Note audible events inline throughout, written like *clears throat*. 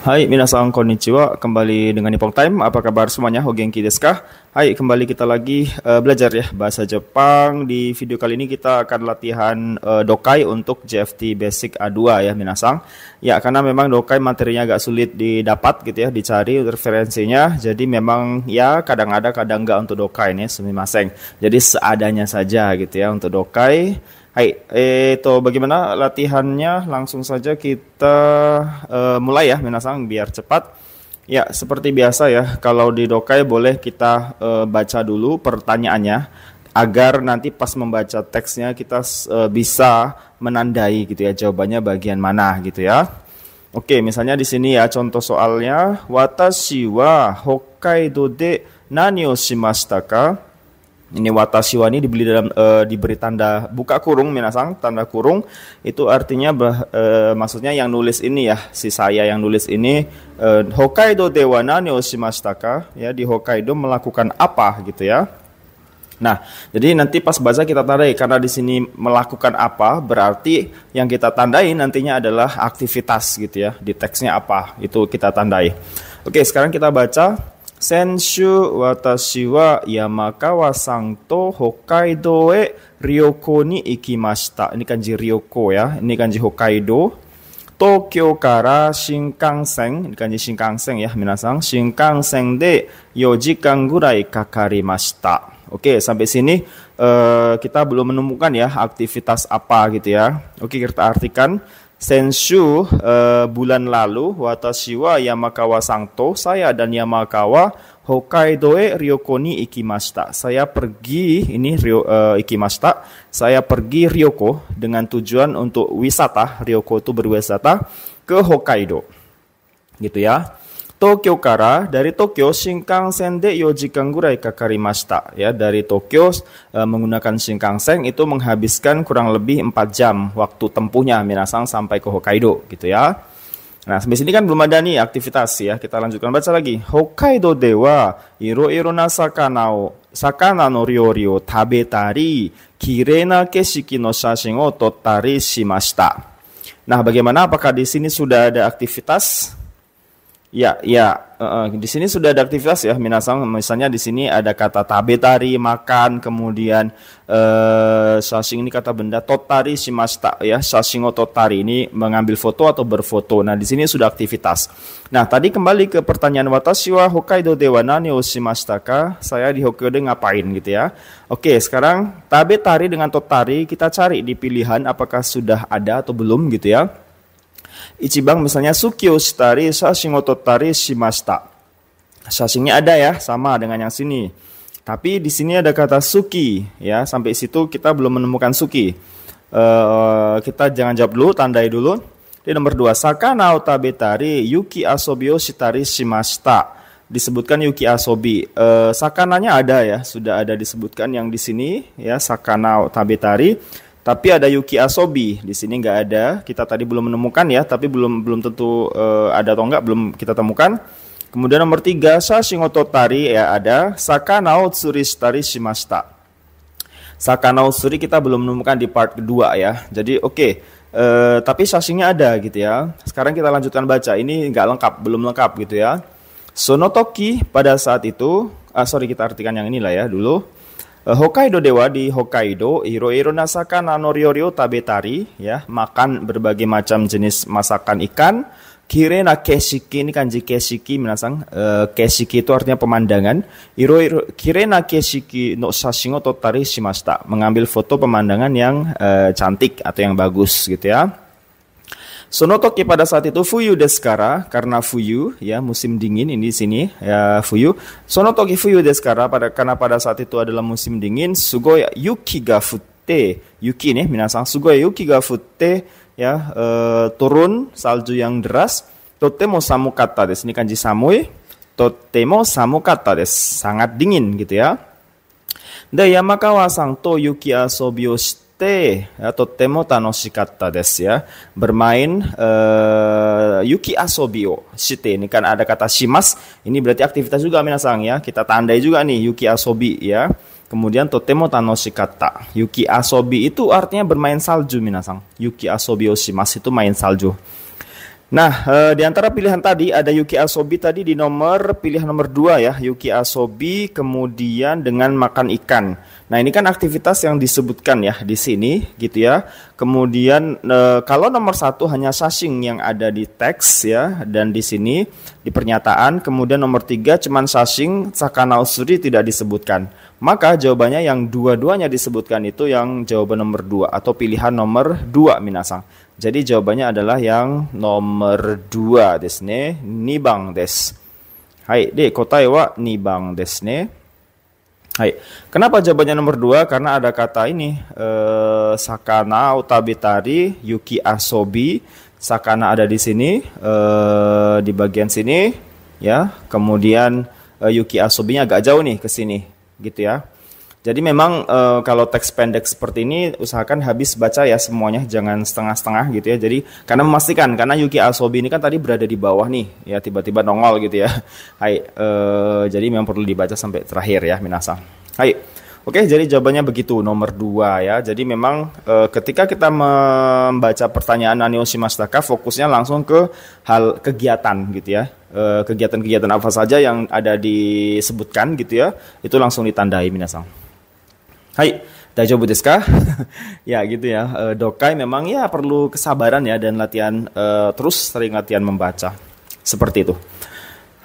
Hai, minasan konnichiwa. Kembali dengan Nippon Time. Apa kabar semuanya? Hogenki desu ka? Hai, kembali kita lagi uh, belajar ya bahasa Jepang. Di video kali ini kita akan latihan uh, dokai untuk JFT Basic A2 ya, minasan. Ya, karena memang dokai materinya agak sulit didapat gitu ya, dicari referensinya. Jadi memang ya kadang ada, kadang enggak untuk dokai nih, sumimasen. Jadi seadanya saja gitu ya untuk dokai. Hai, itu eh, bagaimana latihannya? Langsung saja kita uh, mulai ya, Minasang, biar cepat. Ya, seperti biasa ya, kalau di Dokai boleh kita uh, baca dulu pertanyaannya agar nanti pas membaca teksnya kita uh, bisa menandai gitu ya jawabannya bagian mana gitu ya. Oke, misalnya di sini ya contoh soalnya watashi wa Hokkaido de nani o shimashita ka? Ini watashi wa ini dibeli dalam uh, diberi tanda buka kurung minasang tanda kurung itu artinya bah, uh, maksudnya yang nulis ini ya si saya yang nulis ini uh, Hokkaido dewana neoshimashitaka ya di Hokkaido melakukan apa gitu ya. Nah, jadi nanti pas baca kita tandai karena di sini melakukan apa berarti yang kita tandai nantinya adalah aktivitas gitu ya. Di teksnya apa itu kita tandai. Oke, sekarang kita baca Hokkaido, Ini kanji Ryoko ya. Ini kanji Hokkaido. Tokyo kara Shinkansen. Ini kanji Shinkansen ya, minasan. Shinkansen de 4 jikan gurai kakarimashita. Oke, sampai sini uh, kita belum menemukan ya aktivitas apa gitu ya. Oke, kita artikan. Senshu uh, bulan lalu watashi wa Yamakawa Sangto saya dan Yamakawa Hokkaido e Ryoko ikimashita. Saya pergi ini Ryo, uh, ikimashita. Saya pergi Ryoko dengan tujuan untuk wisata. Ryoko itu berwisata ke Hokkaido. Gitu ya. Tokyo kara dari Tokyo Shinkansen de yojikan gurai kakarimashita ya dari Tokyo e, menggunakan Shinkansen itu menghabiskan kurang lebih 4 jam waktu tempuhnya Minasang sampai ke Hokkaido gitu ya. Nah, sampai sini kan belum ada nih aktivitas ya. Kita lanjutkan baca lagi. Hokkaido dewa iro-iro na sakana o sakana no ryori o tabetari kirei na keshiki no shashin o tottari shimashita. Nah, bagaimana apakah di sini sudah ada aktivitas Ya, ya. Uh, di sini sudah ada aktivitas ya, minasang. Misalnya di sini ada kata tabetari makan, kemudian uh, eh, sasing ini kata benda totari simasta ya, sasingo totari ini mengambil foto atau berfoto. Nah, di sini sudah aktivitas. Nah, tadi kembali ke pertanyaan watashi wa Hokkaido dewa nani shimashita ka? Saya di Hokkaido ngapain gitu ya. Oke, sekarang tabetari dengan totari kita cari di pilihan apakah sudah ada atau belum gitu ya. Ichibang misalnya sukyo shitari tari shimashita. Shashingnya ada ya, sama dengan yang sini. Tapi di sini ada kata suki ya, sampai situ kita belum menemukan suki. Uh, kita jangan jawab dulu, tandai dulu. Di nomor 2, Sakana Utabetari Yuki Asobio Shitari Shimashita. Disebutkan Yuki Asobi. Uh, sakananya ada ya, sudah ada disebutkan yang di sini ya, Sakana tabetari tapi ada Yuki Asobi di sini nggak ada. Kita tadi belum menemukan ya, tapi belum belum tentu uh, ada atau nggak belum kita temukan. Kemudian nomor tiga Sashingoto Tari ya ada Sakanao Tari Shimasta. Sakanao Tsuri kita belum menemukan di part kedua ya. Jadi oke, okay. Uh, eh, tapi sashingnya ada gitu ya. Sekarang kita lanjutkan baca. Ini nggak lengkap, belum lengkap gitu ya. Sonotoki pada saat itu, uh, sorry kita artikan yang inilah ya dulu. Eh, Hokkaido Dewa di Hokkaido, Hiroiro Nasaka nanoriorio Tabetari ya, makan berbagai macam jenis masakan ikan. Kirena Keshiki ini kanji Keshiki minasang uh, Keshiki itu artinya pemandangan. Hiroiro Kirena Keshiki no sashingo totari shimashita, mengambil foto pemandangan yang uh, cantik atau yang bagus gitu ya. Sonotoki pada saat itu fuyu deskara karena fuyu ya musim dingin ini di sini ya fuyu. Sonotoki fuyu deskara pada karena pada saat itu adalah musim dingin sugoi yuki ga futte. Yuki nih minasang sugoi yuki ga futte ya uh, turun salju yang deras. Totemo samu kata desu. Ini kanji samui. Totemo samu kata desu. Sangat dingin gitu ya. da Yamakawa sang to yuki asobi Ya, ya Bermain uh, yuki asobi shite. Ini kan ada kata shimas. Ini berarti aktivitas juga minasang ya. Kita tandai juga nih yuki asobi ya. Kemudian totemo tanoshikatta. Yuki asobi itu artinya bermain salju minasang. Yuki asobi o shimas itu main salju. Nah, eh, di antara pilihan tadi ada Yuki Asobi tadi di nomor pilihan nomor 2 ya, Yuki Asobi kemudian dengan makan ikan. Nah, ini kan aktivitas yang disebutkan ya di sini gitu ya. Kemudian eh, kalau nomor satu hanya sashing yang ada di teks ya dan di sini di pernyataan, kemudian nomor tiga cuman sashing sakana usuri tidak disebutkan. Maka jawabannya yang dua-duanya disebutkan itu yang jawaban nomor dua atau pilihan nomor dua minasang. Jadi jawabannya adalah yang nomor dua desu ne. Nibang desu. Hai, de kotai ya, wa nibang desu ne. Hai. Kenapa jawabannya nomor dua? Karena ada kata ini eh, sakana utabitari yuki asobi. Sakana ada di sini eh, di bagian sini ya. Kemudian eh, yuki asobinya agak jauh nih ke sini gitu ya. Jadi memang e, kalau teks pendek seperti ini usahakan habis baca ya semuanya jangan setengah-setengah gitu ya. Jadi karena memastikan karena Yuki Asobi ini kan tadi berada di bawah nih ya tiba-tiba nongol gitu ya. *laughs* Hai e, jadi memang perlu dibaca sampai terakhir ya minasang. Hai. Oke, jadi jawabannya begitu nomor dua ya. Jadi memang e, ketika kita membaca pertanyaan Nanio Shimastaka fokusnya langsung ke hal kegiatan gitu ya. kegiatan-kegiatan apa saja yang ada disebutkan gitu ya, itu langsung ditandai minasang hai, はい。大丈夫ですか *laughs* ya gitu ya. E, dokai memang ya perlu kesabaran ya dan latihan e, terus sering latihan membaca. Seperti itu.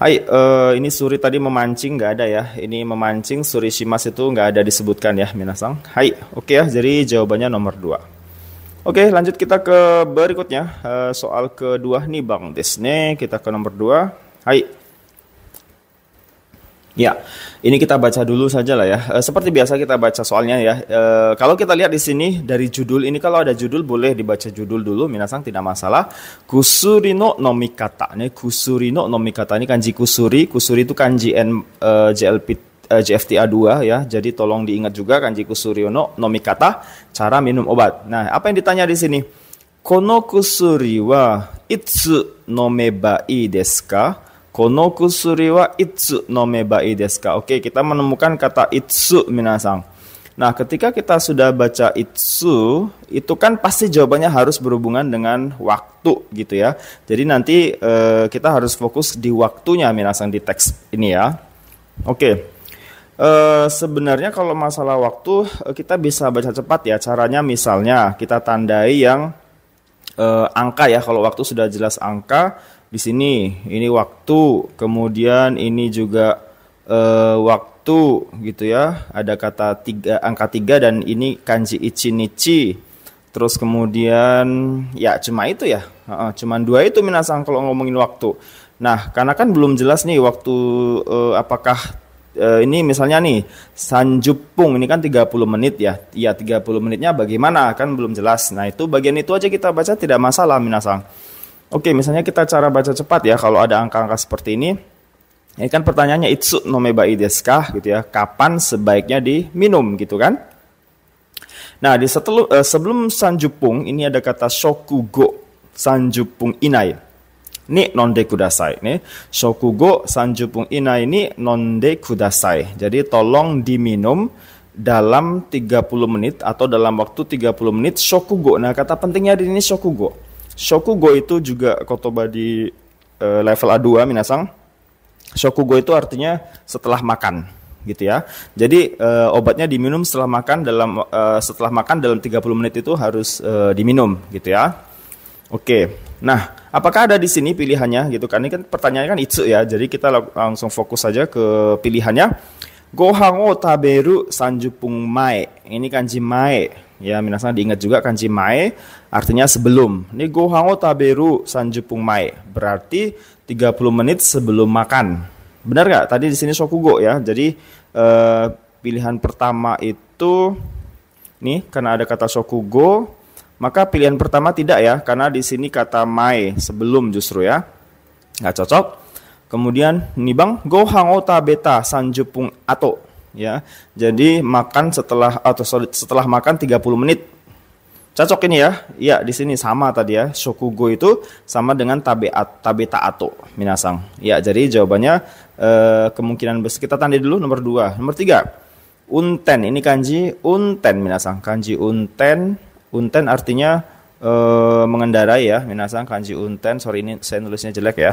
Hai, e, ini Suri tadi memancing nggak ada ya. Ini memancing Suri Shimas itu nggak ada disebutkan ya, Minasang. Hai, oke ya. Jadi jawabannya nomor 2. Oke, lanjut kita ke berikutnya. E, soal kedua nih Bang Desne, kita ke nomor 2. Hai. Ya, ini kita baca dulu saja lah ya. Eh, seperti biasa kita baca soalnya ya. E, kalau kita lihat di sini dari judul ini kalau ada judul boleh dibaca judul dulu, minasang tidak masalah. Kusurino no nomikata. Ini kusuri no nomikata ini kanji kusuri. Kusuri itu kanji N, e, eh, JLP e, JFTA 2 ya. Jadi tolong diingat juga kanji kusuri no nomikata cara minum obat. Nah, apa yang ditanya di sini? Kono kusuri wa itsu nomeba i deska? Kono kusuri wa itsu no mebai desu ka? Oke, kita menemukan kata itsu minasang. Nah, ketika kita sudah baca itsu, itu kan pasti jawabannya harus berhubungan dengan waktu gitu ya. Jadi nanti e, kita harus fokus di waktunya minasang di teks ini ya. Oke. Eh, sebenarnya kalau masalah waktu eh, kita bisa baca cepat ya. Caranya misalnya kita tandai yang angka ya. Kalau waktu sudah jelas angka, di sini ini waktu kemudian ini juga uh, waktu gitu ya ada kata tiga angka tiga dan ini kanji ichi nichi terus kemudian ya cuma itu ya uh, cuman dua itu minasang kalau ngomongin waktu nah karena kan belum jelas nih waktu uh, apakah uh, ini misalnya nih sanjupung ini kan 30 menit ya ya 30 menitnya bagaimana kan belum jelas nah itu bagian itu aja kita baca tidak masalah minasang Oke, misalnya kita cara baca cepat ya kalau ada angka-angka seperti ini. Ini kan pertanyaannya itsu nomeba ideskah gitu ya. Kapan sebaiknya diminum gitu kan? Nah, di setelu, uh, sebelum sanjupung ini ada kata shokugo sanjupung inai. Ini nonde kudasai. Ini shokugo sanjupung inai ini nonde kudasai. Jadi tolong diminum dalam 30 menit atau dalam waktu 30 menit shokugo. Nah, kata pentingnya di ini shokugo. Shokugo itu juga kotoba di uh, level A2 Minasang. Shokugo itu artinya setelah makan gitu ya. Jadi uh, obatnya diminum setelah makan dalam uh, setelah makan dalam 30 menit itu harus uh, diminum gitu ya. Oke. Nah, apakah ada di sini pilihannya gitu kan? Ini kan pertanyaannya kan itu ya. Jadi kita langsung fokus saja ke pilihannya. Gohango o taberu sanjupung mae. Ini kanji mae Ya, minasan diingat juga kanji mai artinya sebelum. Ini gohango taberu sanjupung mai berarti 30 menit sebelum makan. Benar nggak? Tadi di sini sokugo ya. Jadi eh, pilihan pertama itu nih karena ada kata sokugo, maka pilihan pertama tidak ya karena di sini kata mai sebelum justru ya. nggak cocok. Kemudian nih Bang, gohango tabeta sanjupung ato ya. Jadi makan setelah atau setelah makan 30 menit. Cocok ini ya. Iya, di sini sama tadi ya. Shokugo itu sama dengan tabiat tabita ato minasang. Ya, jadi jawabannya eh, kemungkinan besar kita tanda dulu nomor 2. Nomor 3. Unten ini kanji unten minasang. Kanji unten unten artinya Uh, mengendarai ya minasang kanji unten sorry ini saya nulisnya jelek ya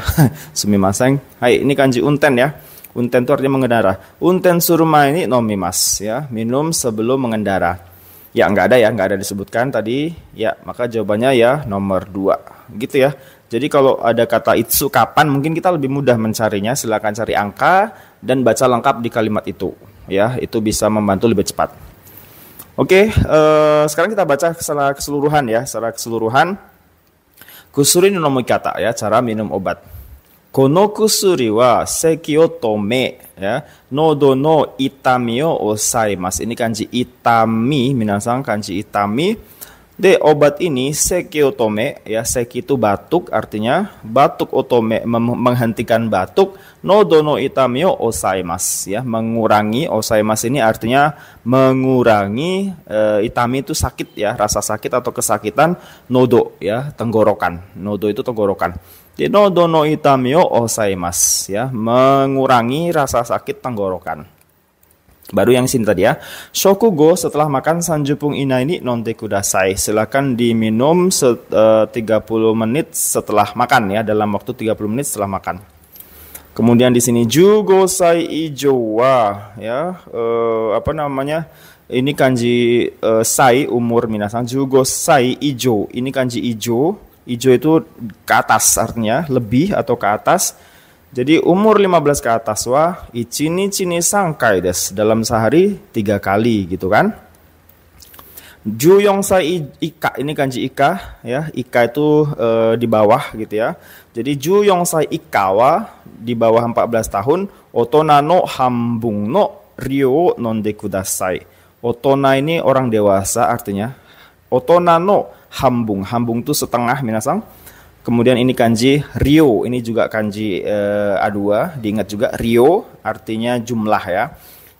sumimasang *laughs* hai ini kanji unten ya Unten itu artinya mengendara. Unten surma ini nomimas ya, minum sebelum mengendara. Ya nggak ada ya, nggak ada disebutkan tadi. Ya maka jawabannya ya nomor dua, gitu ya. Jadi kalau ada kata itsu kapan mungkin kita lebih mudah mencarinya. Silakan cari angka dan baca lengkap di kalimat itu. Ya itu bisa membantu lebih cepat. Oke, eh, sekarang kita baca secara keseluruhan ya, secara keseluruhan. Kusurin nomor kata ya, cara minum obat. この薬は咳を止め、ya, nodo no itami o osai mas. Ini kanji itami, minasang kanji itami. De obat ini sekio tome ya seki itu batuk, artinya batuk otome menghentikan batuk. Nodo no itami o osai mas, ya mengurangi osai mas ini artinya mengurangi e, itami itu sakit ya, rasa sakit atau kesakitan nodo ya tenggorokan. Nodo itu tenggorokan. Dino dono itamio osaimas ya, mengurangi rasa sakit tenggorokan. Baru yang sini tadi ya. Shokugo setelah makan sanjupung ina ini nonte kudasai. Silakan diminum set, eh, uh, 30 menit setelah makan ya, dalam waktu 30 menit setelah makan. Kemudian di sini jugo sai ijo wa ya, uh, apa namanya? Ini kanji uh, sai umur minasan sai ijo. Ini kanji ijo Ijo itu ke atas artinya lebih atau ke atas. Jadi umur 15 ke atas wah ichini chini sangkai des dalam sehari tiga kali gitu kan. Ju yongsa ika ini kanji ika ya ika itu e, di bawah gitu ya. Jadi ju yongsa ikawa di bawah 14 tahun otona no hambung no ryo non dekudasai. Otona ini orang dewasa artinya. Otona no Hambung. Hambung itu setengah minasang. Kemudian ini kanji Rio, ini juga kanji eh, A2, diingat juga Rio artinya jumlah ya.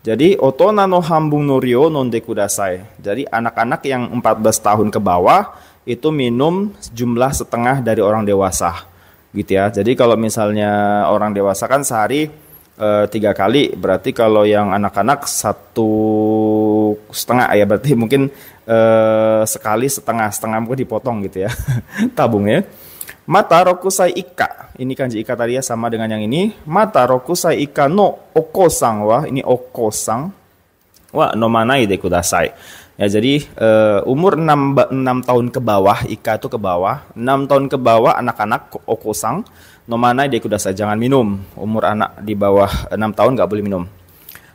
Jadi otona no hambung no Rio non dekudasai. Jadi anak-anak yang 14 tahun ke bawah itu minum jumlah setengah dari orang dewasa. Gitu ya. Jadi kalau misalnya orang dewasa kan sehari e, tiga kali berarti kalau yang anak-anak satu setengah ya berarti *laughs* mungkin e, sekali setengah setengah mungkin dipotong gitu ya *laughs* tabungnya mata rokusai ika ini kanji ika tadi ya sama dengan yang ini mata rokusai ika no okosang wah ini okosang wah no manai de kudasai Ya jadi uh, umur 6, 6 tahun ke bawah, Ika itu ke bawah, 6 tahun ke bawah anak-anak okosang, Nomana dia saya jangan minum. Umur anak di bawah enam tahun nggak boleh minum.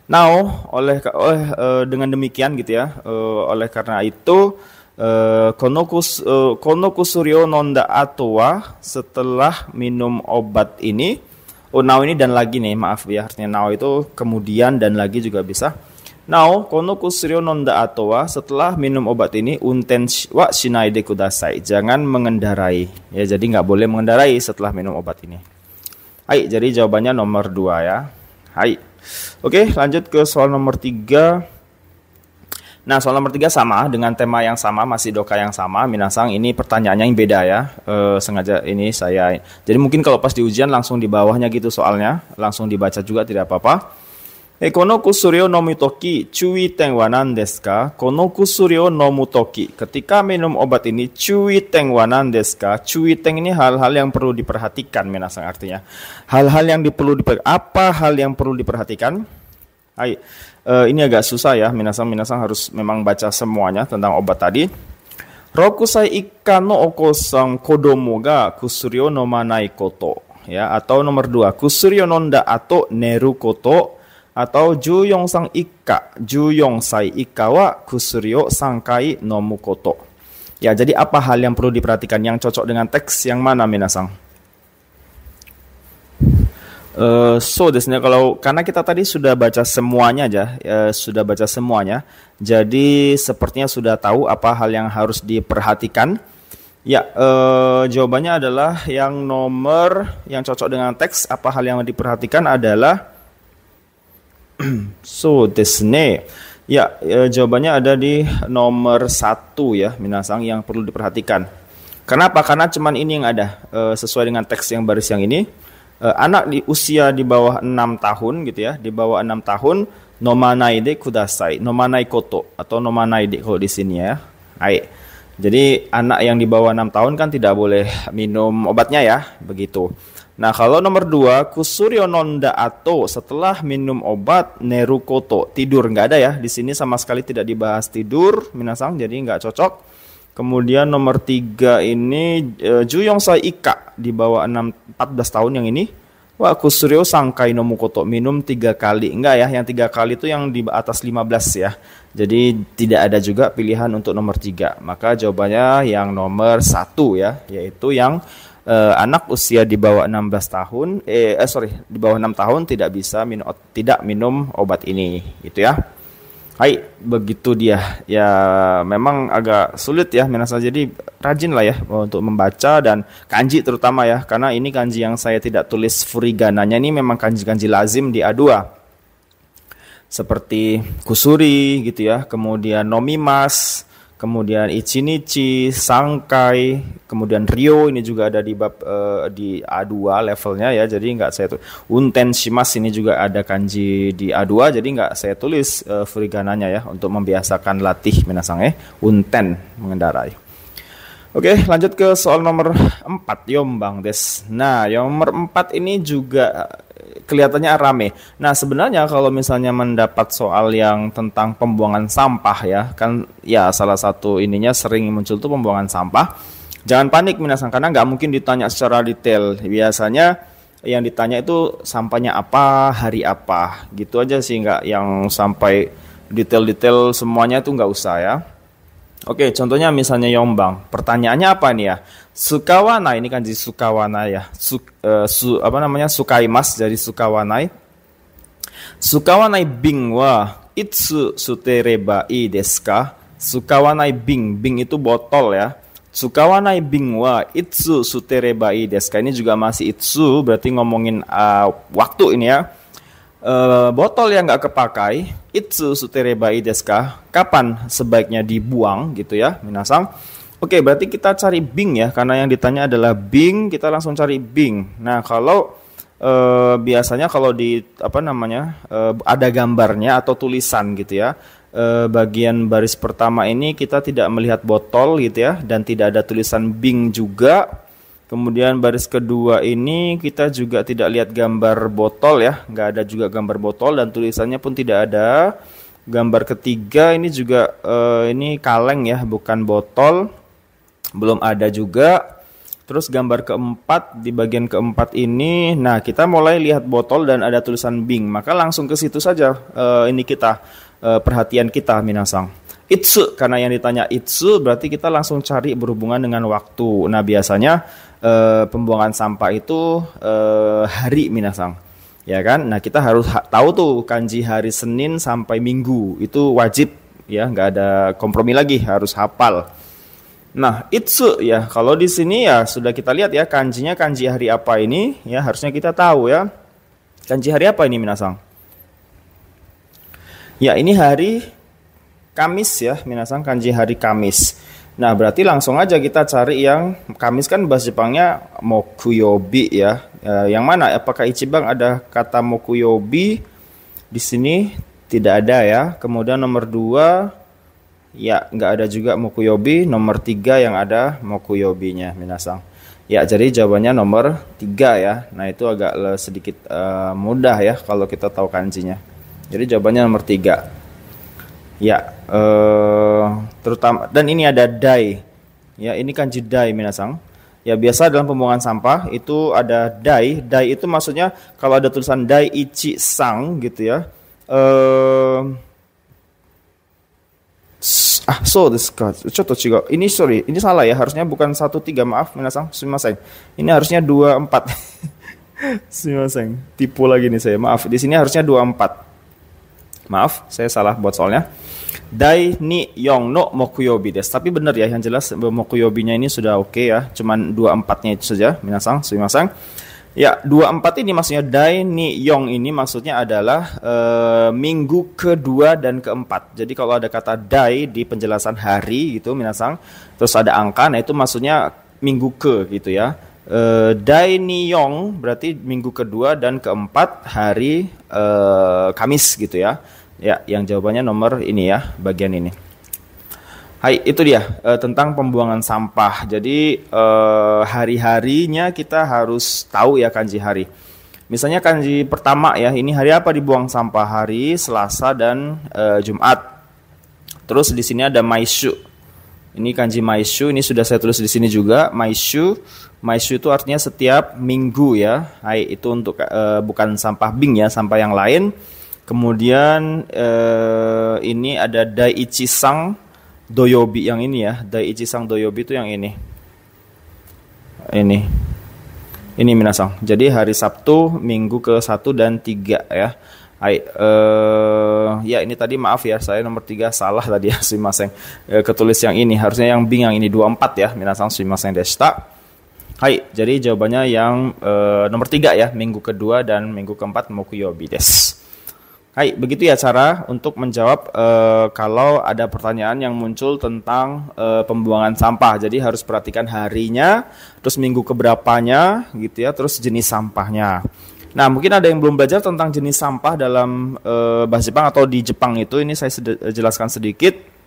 Now oleh oleh eh, dengan demikian gitu ya, eh, oleh karena itu uh, konokus uh, nonda atua setelah minum obat ini, oh now ini dan lagi nih maaf ya artinya now itu kemudian dan lagi juga bisa Now, kono kusrio nonda atoa setelah minum obat ini unten wa de kudasai. Jangan mengendarai. Ya, jadi nggak boleh mengendarai setelah minum obat ini. Hai, jadi jawabannya nomor 2 ya. Hai. Oke, lanjut ke soal nomor 3. Nah, soal nomor 3 sama dengan tema yang sama, masih doka yang sama. Minasang ini pertanyaannya yang beda ya. E, sengaja ini saya. Jadi mungkin kalau pas di ujian langsung di bawahnya gitu soalnya, langsung dibaca juga tidak apa-apa toki toki, ketika minum obat ini, cuwi teng wa nandesu ka? ini hal-hal yang perlu diperhatikan, minasang artinya. Hal-hal yang perlu diperhatikan. Apa hal yang perlu diperhatikan? Hai, uh, ini agak susah ya, minasang-minasang harus memang baca semuanya tentang obat tadi. Rokusai ika no okosang kodomo ga kusuryo no manai koto. Ya, atau nomor dua, kusuryo nonda atau neru koto atau Ju Yong Sang Ika, Yong Sai Ika wa Kusuryo Sangkai nomu koto Ya, jadi apa hal yang perlu diperhatikan yang cocok dengan teks yang mana Minasang? Uh, so desnya kalau karena kita tadi sudah baca semuanya aja, uh, sudah baca semuanya, jadi sepertinya sudah tahu apa hal yang harus diperhatikan. Ya, uh, jawabannya adalah yang nomor yang cocok dengan teks apa hal yang diperhatikan adalah *clears throat* so desne. Ya, e, jawabannya ada di nomor satu ya, Minasang yang perlu diperhatikan. Kenapa? Karena cuman ini yang ada e, sesuai dengan teks yang baris yang ini. E, anak di usia di bawah 6 tahun gitu ya, di bawah 6 tahun nomanai de kudasai, nomanai koto atau nomanai de kalau di sini ya. Aik. Jadi anak yang di bawah 6 tahun kan tidak boleh minum obatnya ya, begitu. Nah, kalau nomor dua, kusuryo nonda ato setelah minum obat nerukoto tidur nggak ada ya di sini sama sekali tidak dibahas tidur minasang jadi nggak cocok. Kemudian nomor tiga ini e, Juyong Sai Ika di bawah 6, 14 tahun yang ini. Wah kusuryo sangkai nomu koto minum tiga kali enggak ya yang tiga kali itu yang di atas 15 ya jadi tidak ada juga pilihan untuk nomor tiga maka jawabannya yang nomor satu ya yaitu yang uh, anak usia di bawah 16 tahun eh, eh sorry di bawah 6 tahun tidak bisa minum tidak minum obat ini gitu ya. Hai, begitu dia. Ya memang agak sulit ya Minasa. Jadi rajin lah ya untuk membaca dan kanji terutama ya. Karena ini kanji yang saya tidak tulis furigananya ini memang kanji-kanji lazim di A2. Seperti kusuri gitu ya, kemudian nomimas, kemudian Ichinichi, Sangkai, kemudian Rio ini juga ada di bab uh, di A2 levelnya ya. Jadi nggak saya tulis Unten Shimas ini juga ada kanji di A2 jadi nggak saya tulis uh, furigananya ya untuk membiasakan latih minasange eh, Unten mengendarai. Oke, lanjut ke soal nomor 4, Yombang Des. Nah, yang nomor 4 ini juga eh, kelihatannya rame. Nah, sebenarnya kalau misalnya mendapat soal yang tentang pembuangan sampah ya, kan ya salah satu ininya sering muncul tuh pembuangan sampah. Jangan panik minasang karena nggak mungkin ditanya secara detail. Biasanya yang ditanya itu sampahnya apa, hari apa, gitu aja sih nggak yang sampai detail-detail semuanya itu nggak usah ya. Oke, contohnya misalnya Yombang. Pertanyaannya apa nih ya? Sukawana ini kan di Sukawana ya. Su, uh, su apa namanya? Sukai Sukaimas jadi Sukawanai. Sukawanai wa itsu sutereba i deska. Sukawanai bing, bing itu botol ya. Sukawanai wa itsu sutereba i deska ini juga masih itsu berarti ngomongin uh, waktu ini ya. Eh, botol yang nggak kepakai itu sutereba ideska kapan sebaiknya dibuang gitu ya Minasang? oke berarti kita cari Bing ya karena yang ditanya adalah Bing kita langsung cari Bing nah kalau eh, biasanya kalau di apa namanya eh, ada gambarnya atau tulisan gitu ya bagian baris pertama ini kita tidak melihat botol gitu ya dan tidak ada tulisan Bing juga Kemudian baris kedua ini kita juga tidak lihat gambar botol ya, nggak ada juga gambar botol dan tulisannya pun tidak ada. Gambar ketiga ini juga eh, ini kaleng ya, bukan botol, belum ada juga. Terus gambar keempat di bagian keempat ini, nah kita mulai lihat botol dan ada tulisan Bing, maka langsung ke situ saja eh, ini kita eh, perhatian kita minasang itsu karena yang ditanya itsu berarti kita langsung cari berhubungan dengan waktu. Nah, biasanya Eh, pembuangan sampah itu uh, hari minasang ya kan nah kita harus ha tahu tuh kanji hari Senin sampai Minggu itu wajib ya nggak ada kompromi lagi harus hafal nah itu ya kalau di sini ya sudah kita lihat ya kanjinya kanji hari apa ini ya harusnya kita tahu ya kanji hari apa ini minasang ya ini hari Kamis ya minasang kanji hari Kamis Nah, berarti langsung aja kita cari yang Kamis kan bahasa Jepangnya mokuyobi ya. E, yang mana? Apakah Ichiban ada kata mokuyobi? Di sini tidak ada ya. Kemudian nomor dua ya nggak ada juga mokuyobi. Nomor tiga yang ada mokuyobinya minasang. Ya, jadi jawabannya nomor tiga ya. Nah, itu agak sedikit uh, mudah ya kalau kita tahu kanjinya. Jadi jawabannya nomor tiga. Ya, uh, terutama dan ini ada dai. Ya, ini kan jedai minasang. Ya, biasa dalam pembuangan sampah itu ada dai. Dai itu maksudnya kalau ada tulisan dai ichi sang gitu ya. Uh, ah, so this Coto juga. Ini sorry, ini salah ya. Harusnya bukan satu tiga maaf minasang, sumimasen. Ini harusnya dua empat *laughs* sumimasen. Tipu lagi nih saya. Maaf. Di sini harusnya dua empat Maaf, saya salah buat soalnya. Dai Ni Yong No Mokuyobi des. Tapi benar ya yang jelas Mokuyobinya ini sudah oke okay ya. Cuman dua empatnya itu saja. Minasang, sumimasang. Ya, dua empat ini maksudnya Dai Ni Yong ini maksudnya adalah e, minggu kedua dan keempat. Jadi kalau ada kata Dai di penjelasan hari gitu minasang, terus ada angka, nah itu maksudnya minggu ke gitu ya. Uh, Dai Ni Yong berarti minggu kedua dan keempat hari uh, Kamis gitu ya. Ya, yang jawabannya nomor ini ya, bagian ini. Hai, itu dia e, tentang pembuangan sampah. Jadi e, hari-harinya kita harus tahu ya kanji hari. Misalnya kanji pertama ya, ini hari apa dibuang sampah? Hari Selasa dan e, Jumat. Terus di sini ada maishu. Ini kanji maishu, ini sudah saya tulis di sini juga. Maishu, maishu itu artinya setiap minggu ya. Hai, itu untuk e, bukan sampah bing ya, sampah yang lain Kemudian eh, ini ada Daiichi Sang Doyobi yang ini ya. Daiichi Sang Doyobi itu yang ini. Ini. Ini Minasang. Jadi hari Sabtu, Minggu ke 1 dan 3 ya. Hai, eh, ya ini tadi maaf ya saya nomor tiga salah tadi ya Shimaseng *laughs* Eh, ketulis yang ini harusnya yang Bing yang ini 24 ya Minasang Shimaseng Deshita Hai, jadi jawabannya yang eh, nomor tiga ya minggu kedua dan minggu keempat Mokuyobi des. Hai, begitu ya cara untuk menjawab uh, kalau ada pertanyaan yang muncul tentang uh, pembuangan sampah. Jadi harus perhatikan harinya, terus minggu keberapanya, gitu ya, terus jenis sampahnya. Nah, mungkin ada yang belum belajar tentang jenis sampah dalam uh, bahasa Jepang atau di Jepang itu. Ini saya sed jelaskan sedikit.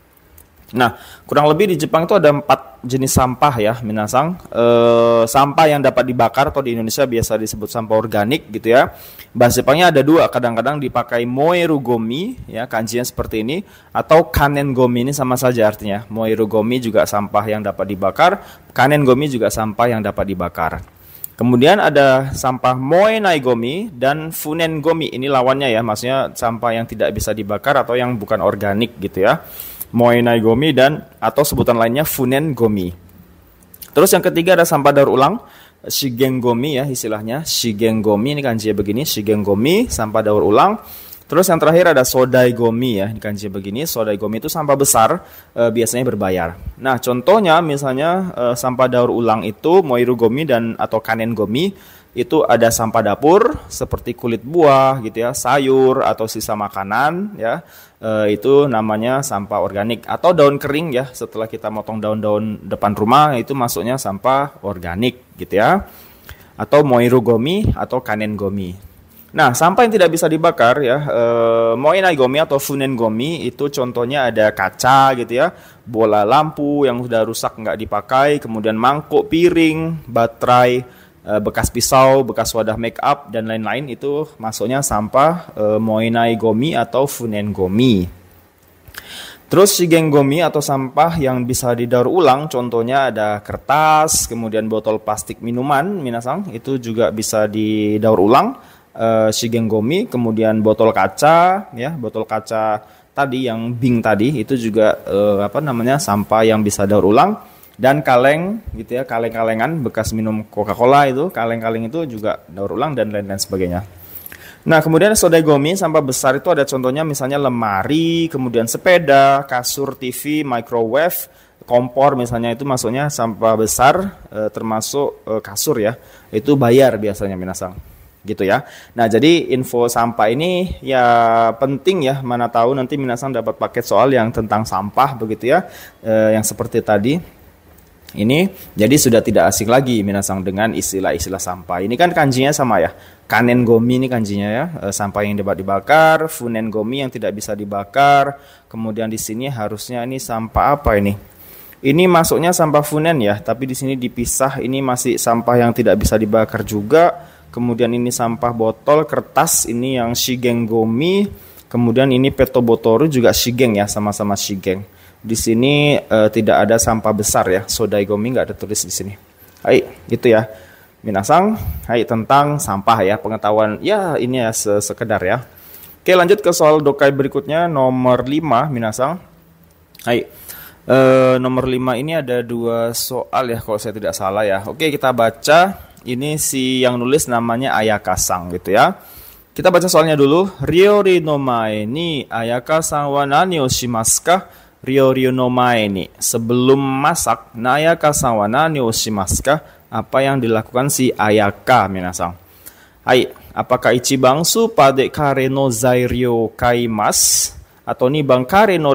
Nah, kurang lebih di Jepang itu ada empat jenis sampah ya, Minasang. E, sampah yang dapat dibakar atau di Indonesia biasa disebut sampah organik gitu ya. Bahasa Jepangnya ada dua, kadang-kadang dipakai moeru ya, kanjinya seperti ini, atau kanen gomi ini sama saja artinya. Moeru juga sampah yang dapat dibakar, kanen gomi juga sampah yang dapat dibakar. Kemudian ada sampah moenai gomi dan funen gomi. Ini lawannya ya, maksudnya sampah yang tidak bisa dibakar atau yang bukan organik gitu ya. Moenai Gomi dan atau sebutan lainnya Funen Gomi. Terus yang ketiga ada sampah daur ulang shigen gomi ya istilahnya shigen gomi ini kanji begini shigen gomi sampah daur ulang. Terus yang terakhir ada sodai gomi ya ini kanji begini gomi itu sampah besar e, biasanya berbayar. Nah contohnya misalnya e, sampah daur ulang itu moiru gomi dan atau kanen gomi itu ada sampah dapur seperti kulit buah gitu ya, sayur atau sisa makanan ya. E, itu namanya sampah organik atau daun kering ya. Setelah kita motong daun-daun depan rumah itu masuknya sampah organik gitu ya. Atau moiru gomi atau kanen gomi. Nah, sampah yang tidak bisa dibakar ya, e, moenai gomi atau funen gomi itu contohnya ada kaca gitu ya, bola lampu yang sudah rusak nggak dipakai, kemudian mangkuk, piring, baterai, Eh, bekas pisau, bekas wadah make up dan lain-lain itu masuknya sampah e, moenai gomi atau funen gomi. Terus shigen gomi atau sampah yang bisa didaur ulang contohnya ada kertas, kemudian botol plastik minuman minasang itu juga bisa didaur ulang e, geng gomi, kemudian botol kaca ya, botol kaca tadi yang bing tadi itu juga e, apa namanya sampah yang bisa daur ulang dan kaleng gitu ya kaleng-kalengan bekas minum Coca-Cola itu kaleng-kaleng itu juga daur ulang dan lain-lain sebagainya nah kemudian sodagomi sampah besar itu ada contohnya misalnya lemari kemudian sepeda kasur TV microwave kompor misalnya itu masuknya sampah besar eh, termasuk eh, kasur ya itu bayar biasanya minasang gitu ya. Nah, jadi info sampah ini ya penting ya, mana tahu nanti minasang dapat paket soal yang tentang sampah begitu ya, eh, yang seperti tadi. Ini jadi sudah tidak asik lagi minasang dengan istilah-istilah sampah. Ini kan kanjinya sama ya. Kanen gomi ini kanjinya ya, e, sampah yang dapat dibakar, funen gomi yang tidak bisa dibakar. Kemudian di sini harusnya ini sampah apa ini? Ini masuknya sampah funen ya, tapi di sini dipisah ini masih sampah yang tidak bisa dibakar juga. Kemudian ini sampah botol, kertas ini yang shigeng gomi. Kemudian ini petobotoru juga shigeng ya, sama-sama shigeng. Di sini uh, tidak ada sampah besar ya. gomi nggak ada tulis di sini. Hai, gitu ya. Minasang, hai tentang sampah ya, pengetahuan ya ini ya sekedar ya. Oke, lanjut ke soal dokai berikutnya nomor 5 Minasang. Hai. E, nomor 5 ini ada dua soal ya kalau saya tidak salah ya. Oke, kita baca. Ini si yang nulis namanya Ayakasang gitu ya. Kita baca soalnya dulu. Ryori no mae ni Ayakasang wa nani o shimasu ka? Rio Rio no Mae ini sebelum masak Naya Sawana ni oshimaska apa yang dilakukan si Ayaka minasang. Hai, apakah Ichibangsu pada kare no zairyo kaimas atau ni bang kare no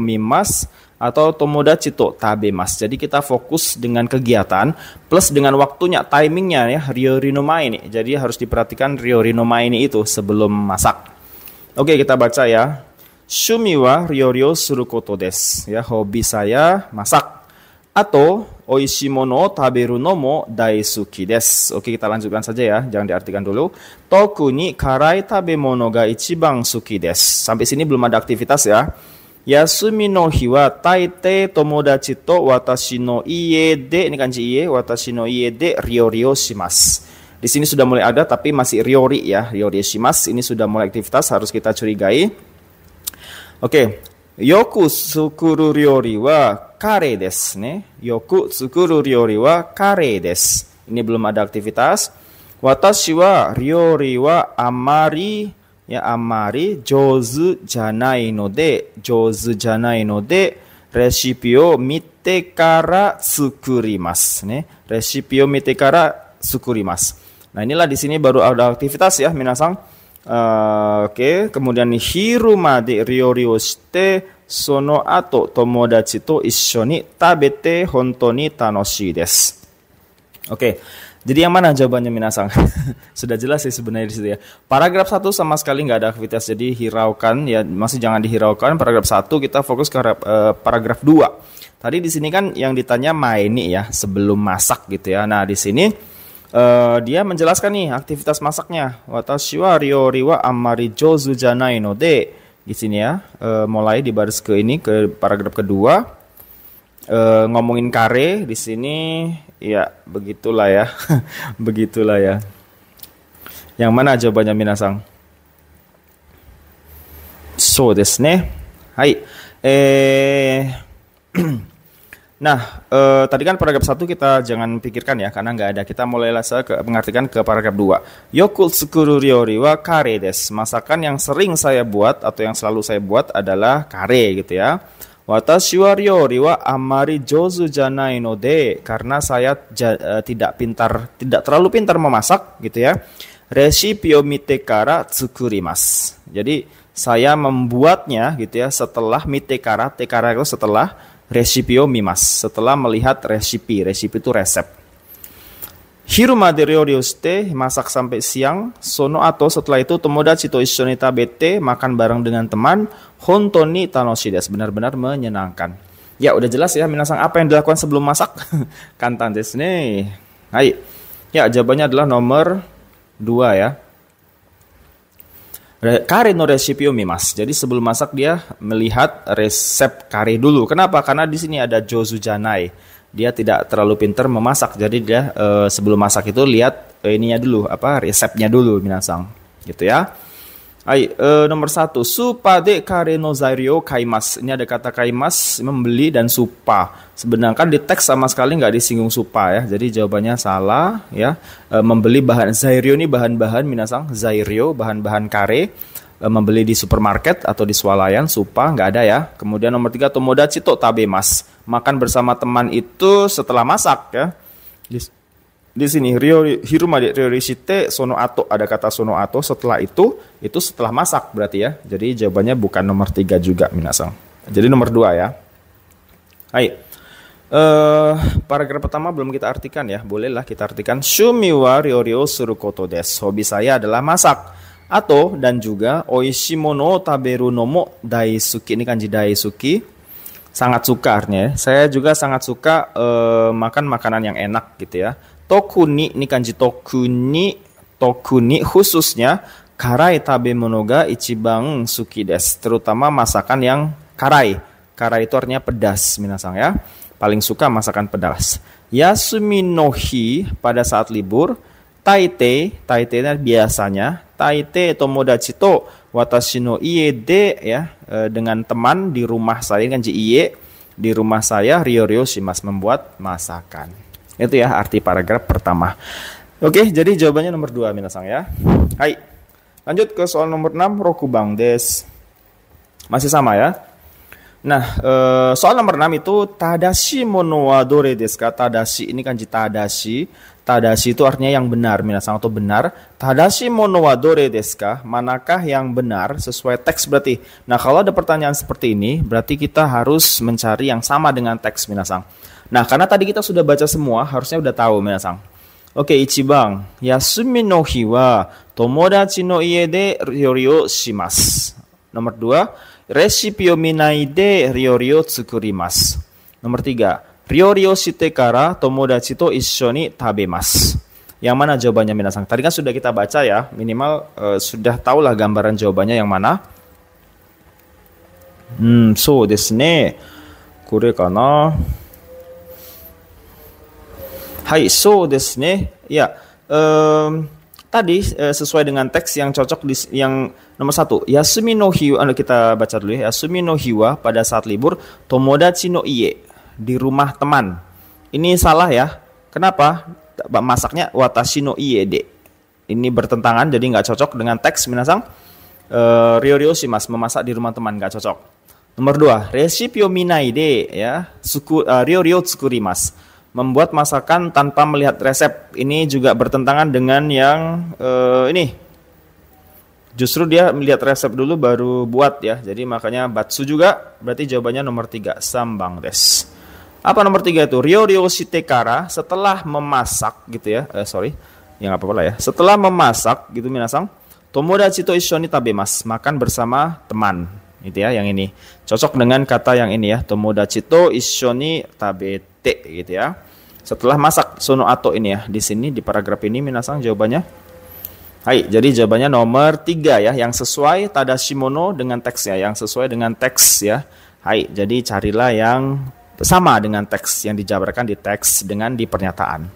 mimas atau tomodachi to tabemas. Jadi kita fokus dengan kegiatan plus dengan waktunya, timingnya ya Rio no Mae ini. Jadi harus diperhatikan Rio no Mae ini itu sebelum masak. Oke, kita baca ya. Shumi wa ryoryo suru koto desu. Ya, hobi saya masak. Atau oishimono taberu no mo daisuki desu. Oke, kita lanjutkan saja ya. Jangan diartikan dulu. Toku ni karai tabemono ga ichibang suki desu. Sampai sini belum ada aktivitas ya. Yasumi no wa taite tomodachi to watashi no iie de ini kanji iie watashi no iie de ryoryo shimasu. Di sini sudah mulai ada tapi masih riori ya. Riori shimasu ini sudah mulai aktivitas harus kita curigai. Ini belum ada aktivitas. Watashi wa ryori wa amari ya amari jozu janai no de jozu janai no de Nah inilah di sini baru ada aktivitas ya minasang. Uh, Oke, okay. kemudian hiru rio rio shite sono ato tomodachi to isshoni tabete hontoni tanoshi desu. Oke. Okay. Jadi yang mana jawabannya Minasang? *laughs* Sudah jelas sih sebenarnya di situ ya. Paragraf satu sama sekali nggak ada aktivitas, jadi hiraukan ya, masih jangan dihiraukan. Paragraf satu kita fokus ke uh, paragraf 2. Tadi di sini kan yang ditanya maini ya, sebelum masak gitu ya. Nah, di sini Uh, dia menjelaskan nih aktivitas masaknya. Watashi wa ryo riwa amari jozu janai no de. Di sini ya, uh, mulai di baris ke ini ke paragraf kedua. Uh, ngomongin kare di sini ya begitulah ya. *laughs* begitulah ya. Yang mana jawabannya minasang? So desu ne. Hai. Eh *clears throat* Nah, eh, tadi kan paragraf satu kita jangan pikirkan ya, karena nggak ada. Kita mulai saja ke, mengartikan ke paragraf 2. Yokutsukuru ryori wa kare des. Masakan yang sering saya buat atau yang selalu saya buat adalah kare gitu ya. Watashi wa ryori wa amari jozu janai no de. Karena saya ja, eh, tidak pintar, tidak terlalu pintar memasak gitu ya. mite mitekara tsukurimas. Jadi saya membuatnya gitu ya setelah mitekara, tekara itu setelah resipio mimas setelah melihat resipi resipi itu resep hiru maderyo masak sampai siang sono atau setelah itu temoda cito isonita bete makan bareng dengan teman hontoni tanoshides benar-benar menyenangkan ya udah jelas ya minasang apa yang dilakukan sebelum masak *laughs* kantan desne hai ya jawabannya adalah nomor dua ya kare no recipe o mimas. Jadi sebelum masak dia melihat resep kare dulu. Kenapa? Karena di sini ada Jozu Janai. Dia tidak terlalu pinter memasak. Jadi dia e, sebelum masak itu lihat e, ininya dulu apa resepnya dulu minasang. Gitu ya. Hai, uh, eh, nomor satu, supade no zairyo kaimas. Ini ada kata kaimas, membeli dan supa. Sebenarnya kan di teks sama sekali nggak disinggung supa ya. Jadi jawabannya salah ya. Uh, membeli bahan zairyo ini bahan-bahan minasang zairyo, bahan-bahan kare uh, membeli di supermarket atau di swalayan supa nggak ada ya kemudian nomor tiga tomodachi to tabe mas makan bersama teman itu setelah masak ya Yes di sini Rio Hiruma de Riorishite sono ato ada kata sono ato setelah itu itu setelah masak berarti ya. Jadi jawabannya bukan nomor tiga juga minasang. Jadi nomor dua ya. Hai. Uh, paragraf pertama belum kita artikan ya. Bolehlah kita artikan Shumiwa Rio Surukoto des. Hobi saya adalah masak. Atau dan juga Oishimono Taberu Nomo Daisuki. Ini kanji Daisuki. Sangat suka artinya. Ya. Saya juga sangat suka uh, makan makanan yang enak gitu ya. Tokuni ini kanji tokuni tokuni khususnya karai tabe monoga ichibang suki des. Terutama masakan yang karai. Karai itu artinya pedas minasang ya. Paling suka masakan pedas. Yasumi nohi pada saat libur. Taite, taite biasanya. Taite tomodachi to watashi no iye de ya e, dengan teman di rumah saya kanji iye di rumah saya Rio Rio Shimas membuat masakan. Itu ya arti paragraf pertama. Oke, jadi jawabannya nomor 2 Minasang ya. Hai. Lanjut ke soal nomor 6 Rokubang Des. Masih sama ya. Nah, eh, soal nomor 6 itu Tadashi dore desu ka? Tadashi ini kanji Tadashi. Tadashi itu artinya yang benar, minasang atau benar. Tadashi dore desu ka? Manakah yang benar sesuai teks berarti? Nah, kalau ada pertanyaan seperti ini, berarti kita harus mencari yang sama dengan teks minasang. Nah, karena tadi kita sudah baca semua, harusnya udah tahu minasang. Oke, okay, Ichibang. yasumi no hi wa tomodachi no ie de ryori o shimasu. Nomor dua, resipi o minai de ryori o tsukurimasu. Nomor tiga, ryori o shite kara tomodachi to issho ni tabemasu. Yang mana jawabannya minasang? Tadi kan sudah kita baca ya, minimal uh, sudah tahulah gambaran jawabannya yang mana. Hmm, so desu ne. Kore kana so this Hai, Ya. um, tadi uh, sesuai dengan teks yang cocok di yang nomor satu, Yasumi no hiwa, anu kita baca dulu ya. Yasumi no hiwa pada saat libur, tomodachi no iye di rumah teman. Ini salah ya. Kenapa? Masaknya watashi no iye de. Ini bertentangan jadi nggak cocok dengan teks minasang. Uh, Rio Rio sih mas memasak di rumah teman nggak cocok. Nomor dua, resipio minai de ya. Suku uh, eh, Rio Rio tsukurimasu membuat masakan tanpa melihat resep ini juga bertentangan dengan yang uh, ini justru dia melihat resep dulu baru buat ya jadi makanya batsu juga berarti jawabannya nomor tiga sambang des apa nomor tiga itu Rio Rio Shitekara setelah memasak gitu ya eh, sorry ya nggak apa-apa lah ya setelah memasak gitu minasang Tomodachi to isshoni tabemas makan bersama teman itu ya yang ini cocok dengan kata yang ini ya Tomodachi to ishoni tabe T gitu ya. Setelah masak sono ato ini ya. Di sini di paragraf ini minasang jawabannya Hai, jadi jawabannya nomor 3 ya, yang sesuai tada shimono dengan teks ya, yang sesuai dengan teks ya. Hai, jadi carilah yang sama dengan teks yang dijabarkan di teks dengan di pernyataan.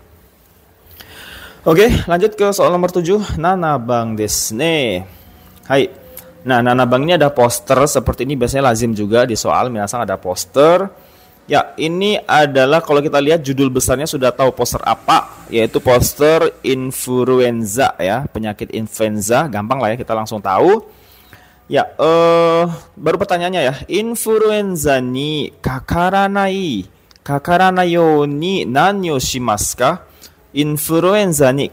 Oke, lanjut ke soal nomor 7, bang Disney. Hai. Nah, nana bang ini ada poster seperti ini biasanya lazim juga di soal Minasang ada poster. Ya, ini adalah kalau kita lihat judul besarnya sudah tahu poster apa, yaitu poster influenza ya, penyakit influenza, gampang lah ya kita langsung tahu. Ya, eh uh, baru pertanyaannya ya, influenza ni kakaranai, yo ni nani o shimasu ka? Influenza ni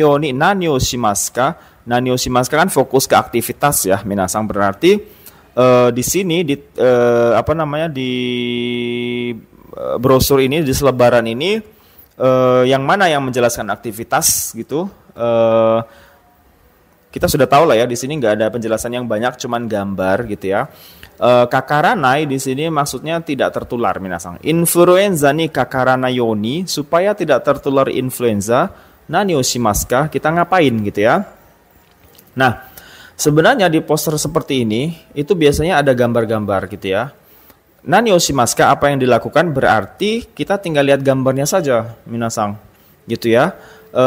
yo ni nani o shimasu ka? Nani o shimasu ka kan fokus ke aktivitas ya, minasang berarti uh, di sini di uh, apa namanya di uh, brosur ini di selebaran ini uh, yang mana yang menjelaskan aktivitas gitu. Uh, kita sudah tahu lah ya di sini nggak ada penjelasan yang banyak, cuman gambar gitu ya. Uh, kakaranai di sini maksudnya tidak tertular minasang. Influenza nih kakarana yoni supaya tidak tertular influenza. Nani oshimaska kita ngapain gitu ya. Nah, Sebenarnya di poster seperti ini itu biasanya ada gambar-gambar gitu ya. Nani Oshimaska apa yang dilakukan berarti kita tinggal lihat gambarnya saja Minasang gitu ya. E,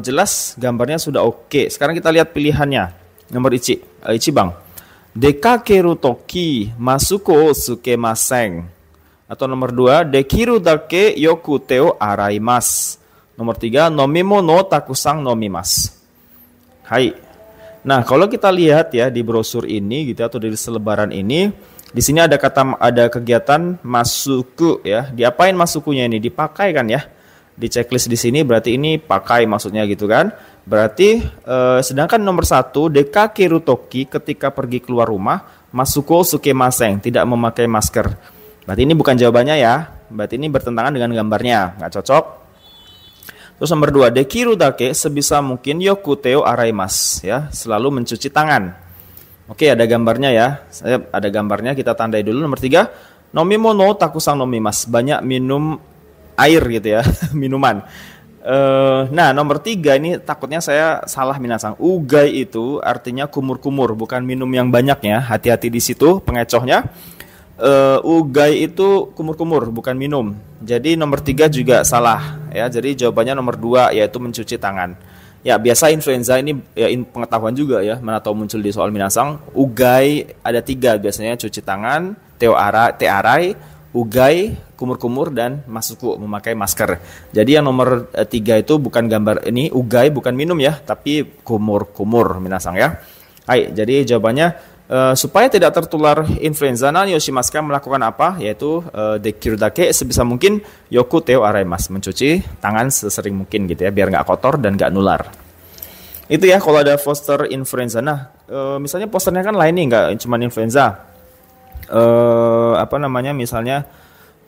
jelas gambarnya sudah oke. Sekarang kita lihat pilihannya. Nomor Ichi, eh, Ichi Bang. Dekakeru toki masuko suke maseng. Atau nomor 2, dekiru dake yoku teo araimas. Nomor 3, Nomimono takusang nomimas. Hai. Nah, kalau kita lihat ya di brosur ini gitu ya, atau dari selebaran ini, di sini ada kata ada kegiatan masuku ya. Diapain masukunya ini? Dipakai kan ya? Di checklist di sini berarti ini pakai maksudnya gitu kan? Berarti eh, sedangkan nomor satu Deka Kirutoki ketika pergi keluar rumah masuku suke maseng, tidak memakai masker. Berarti ini bukan jawabannya ya. Berarti ini bertentangan dengan gambarnya, nggak cocok. Terus nomor dua, dekiru dake sebisa mungkin yokuteo araimas ya, selalu mencuci tangan. Oke, ada gambarnya ya. Saya ada gambarnya kita tandai dulu. Nomor tiga, Nomi mono takusang Mas banyak minum air gitu ya, *laughs* minuman. Uh, nah nomor tiga ini takutnya saya salah minasang. Ugai itu artinya kumur-kumur, bukan minum yang banyak ya. Hati-hati di situ pengecohnya uh, ugai itu kumur-kumur bukan minum. Jadi nomor tiga juga salah ya. Jadi jawabannya nomor dua yaitu mencuci tangan. Ya biasa influenza ini ya in, pengetahuan juga ya mana tahu muncul di soal minasang. Ugai ada tiga biasanya cuci tangan, teoara, tearai, ugai, kumur-kumur dan masuku memakai masker. Jadi yang nomor eh, tiga itu bukan gambar ini ugai bukan minum ya tapi kumur-kumur minasang ya. Hai, jadi jawabannya Uh, supaya tidak tertular influenza, nah Yoshimasuka melakukan apa? Yaitu uh, eh, dake sebisa mungkin yoku teo aremas mencuci tangan sesering mungkin gitu ya, biar nggak kotor dan nggak nular. Itu ya kalau ada poster influenza. Nah, uh, misalnya posternya kan lain nih, nggak cuma influenza. Uh, apa namanya misalnya